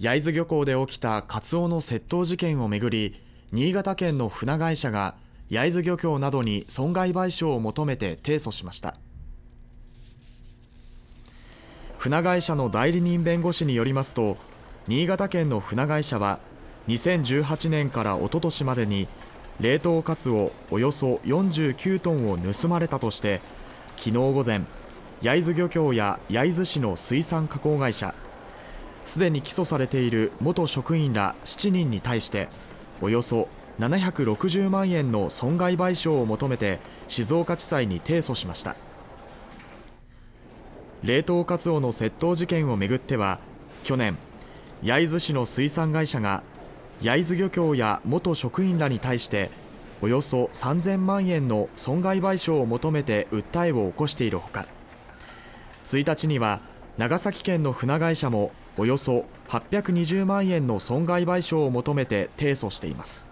焼津漁港で起きたカツオの窃盗事件をめぐり新潟県の船会社が焼津漁協などに損害賠償を求めて提訴しました船会社の代理人弁護士によりますと新潟県の船会社は2018年からおととしまでに冷凍カツオおよそ49トンを盗まれたとして昨日午前焼津漁協や焼津市の水産加工会社すでに起訴されている元職員ら7人に対しておよそ760万円の損害賠償を求めて静岡地裁に提訴しました冷凍カツオの窃盗事件をめぐっては去年焼津市の水産会社が焼津漁協や元職員らに対しておよそ3000万円の損害賠償を求めて訴えを起こしているほか1日には長崎県の船会社もおよそ820万円の損害賠償を求めて提訴しています